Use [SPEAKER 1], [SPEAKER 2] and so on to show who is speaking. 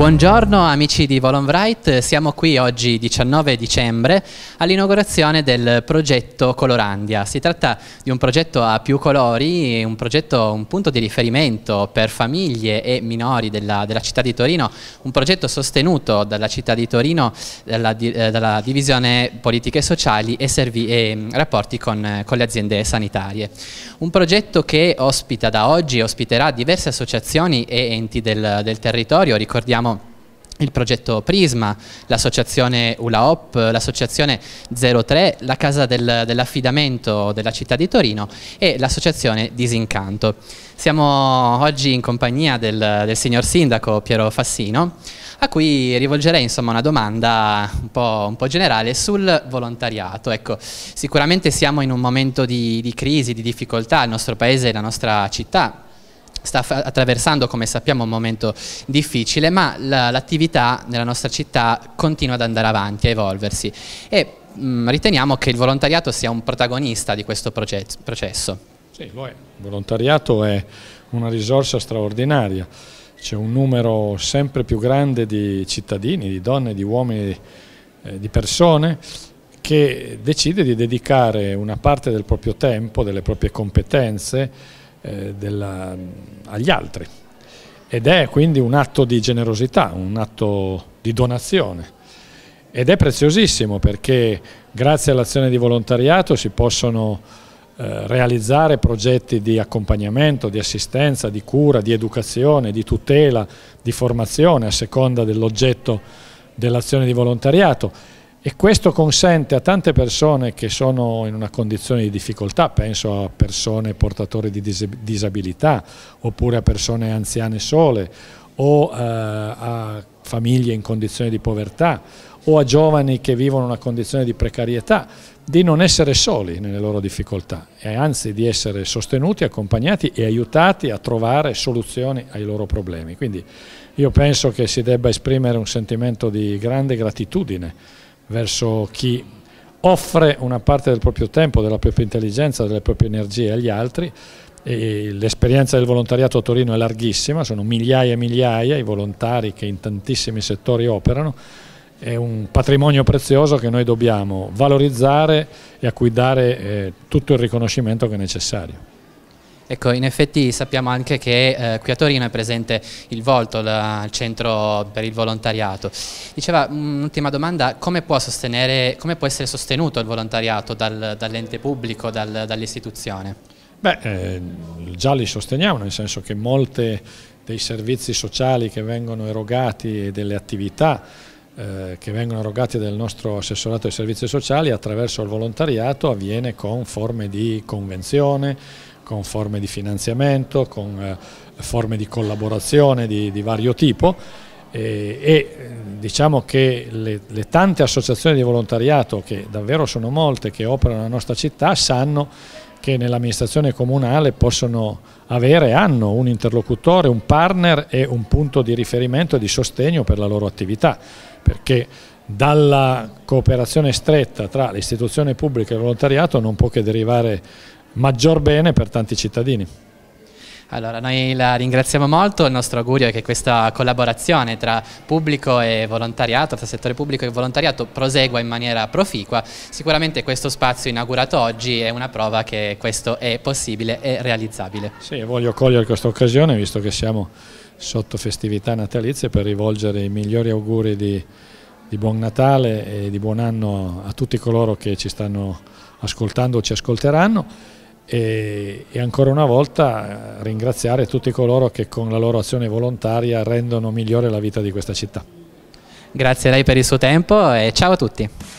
[SPEAKER 1] Buongiorno amici di Volonbright, siamo qui oggi 19 dicembre all'inaugurazione del progetto Colorandia. Si tratta di un progetto a più colori, un progetto, un punto di riferimento per famiglie e minori della, della città di Torino, un progetto sostenuto dalla città di Torino, dalla, eh, dalla divisione politiche sociali e, servi, e mm, rapporti con, eh, con le aziende sanitarie. Un progetto che ospita da oggi, ospiterà diverse associazioni e enti del, del territorio, ricordiamo il progetto Prisma, l'associazione ULAOP, l'associazione 03, la casa del, dell'affidamento della città di Torino e l'associazione Disincanto. Siamo oggi in compagnia del, del, signor sindaco Piero Fassino, a cui rivolgerei insomma, una domanda un po', un po generale sul volontariato. Ecco, sicuramente siamo in un momento di, di crisi, di difficoltà, il nostro paese e la nostra città sta attraversando, come sappiamo, un momento difficile, ma l'attività nella nostra città continua ad andare avanti, a evolversi e mm, riteniamo che il volontariato sia un protagonista di questo processo.
[SPEAKER 2] Sì, lo è. Il
[SPEAKER 1] volontariato è una risorsa straordinaria, c'è un numero
[SPEAKER 2] sempre più grande di cittadini, di donne, di uomini, eh, di persone che decide di dedicare una parte del proprio tempo, delle proprie competenze, eh, della, agli altri. Ed è quindi un atto di generosità, un atto di donazione. Ed è preziosissimo perché grazie all'azione di volontariato si possono eh, realizzare progetti di accompagnamento, di assistenza, di cura, di educazione, di tutela, di formazione a seconda dell'oggetto dell'azione di volontariato e questo consente a tante persone che sono in una condizione di difficoltà, penso a persone portatori di disabilità oppure a persone anziane sole o eh, a famiglie in condizione di povertà o a giovani che vivono una condizione di precarietà, di non essere soli nelle loro difficoltà e anzi di essere sostenuti, accompagnati e aiutati a trovare soluzioni ai loro problemi. Quindi io penso che si debba esprimere un sentimento di grande gratitudine verso chi offre una parte del proprio tempo, della propria intelligenza, delle proprie energie agli altri. L'esperienza del volontariato a Torino è larghissima, sono migliaia e migliaia i volontari che in tantissimi settori operano, è un patrimonio prezioso che noi dobbiamo valorizzare e a cui dare eh, tutto il riconoscimento che è necessario.
[SPEAKER 1] Ecco, in effetti sappiamo anche che eh, qui a Torino è presente il Volto, la, il centro per il volontariato. Diceva, mm, un'ultima domanda, come può, come può, essere sostenuto il volontariato dal, dall'ente pubblico, dal, dall'istituzione?
[SPEAKER 2] Beh, eh, già li sosteniamo, nel senso che molti dei servizi sociali che vengono erogati e delle attività eh, che vengono erogate dal nostro assessorato ai servizi sociali attraverso il volontariato avviene con forme di convenzione, con forme di finanziamento, con eh, forme di collaborazione di, di vario tipo e, e diciamo che le, le, tante associazioni di volontariato, che davvero sono molte, che operano nella nostra città, sanno che nell'amministrazione comunale possono avere, hanno un interlocutore, un partner e un punto di riferimento e di sostegno per la loro attività, perché dalla cooperazione stretta tra l'istituzione pubblica e il volontariato non può che derivare maggior bene per tanti cittadini.
[SPEAKER 1] Allora, noi la ringraziamo molto, il nostro augurio è che questa collaborazione tra pubblico e volontariato, tra settore pubblico e volontariato, prosegua in maniera proficua. Sicuramente questo spazio inaugurato oggi è una prova che questo è possibile e realizzabile.
[SPEAKER 2] Sì, voglio cogliere questa occasione, visto che siamo sotto festività natalizie, per rivolgere i migliori auguri di, di buon Natale e di buon anno a tutti coloro che ci stanno ascoltando o ci ascolteranno e, e, ancora una volta eh, ringraziare tutti coloro che con la loro azione volontaria rendono migliore la vita di questa città.
[SPEAKER 1] Grazie a lei per il suo tempo e ciao a tutti.